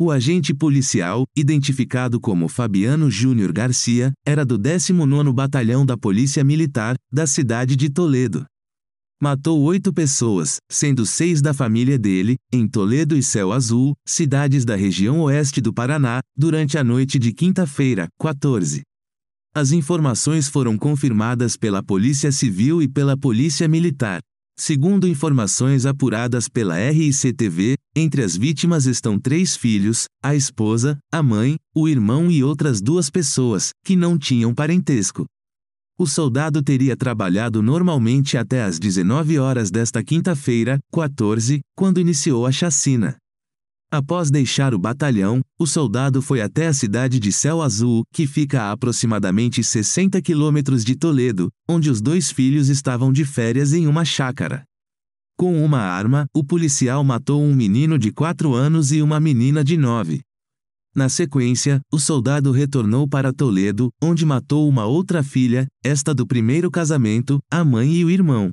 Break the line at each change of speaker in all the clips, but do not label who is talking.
O agente policial, identificado como Fabiano Júnior Garcia, era do 19º Batalhão da Polícia Militar, da cidade de Toledo. Matou oito pessoas, sendo seis da família dele, em Toledo e Céu Azul, cidades da região oeste do Paraná, durante a noite de quinta-feira, 14. As informações foram confirmadas pela Polícia Civil e pela Polícia Militar. Segundo informações apuradas pela RICTV, entre as vítimas estão três filhos, a esposa, a mãe, o irmão e outras duas pessoas, que não tinham parentesco. O soldado teria trabalhado normalmente até às 19 horas desta quinta-feira, 14, quando iniciou a chacina. Após deixar o batalhão, o soldado foi até a cidade de Céu Azul, que fica a aproximadamente 60 quilômetros de Toledo, onde os dois filhos estavam de férias em uma chácara. Com uma arma, o policial matou um menino de 4 anos e uma menina de 9. Na sequência, o soldado retornou para Toledo, onde matou uma outra filha, esta do primeiro casamento, a mãe e o irmão.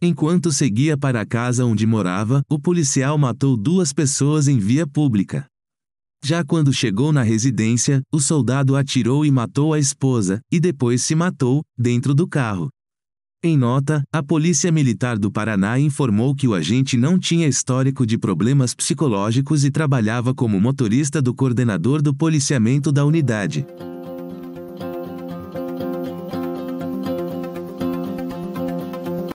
Enquanto seguia para a casa onde morava, o policial matou duas pessoas em via pública. Já quando chegou na residência, o soldado atirou e matou a esposa, e depois se matou, dentro do carro. Em nota, a Polícia Militar do Paraná informou que o agente não tinha histórico de problemas psicológicos e trabalhava como motorista do coordenador do policiamento da unidade.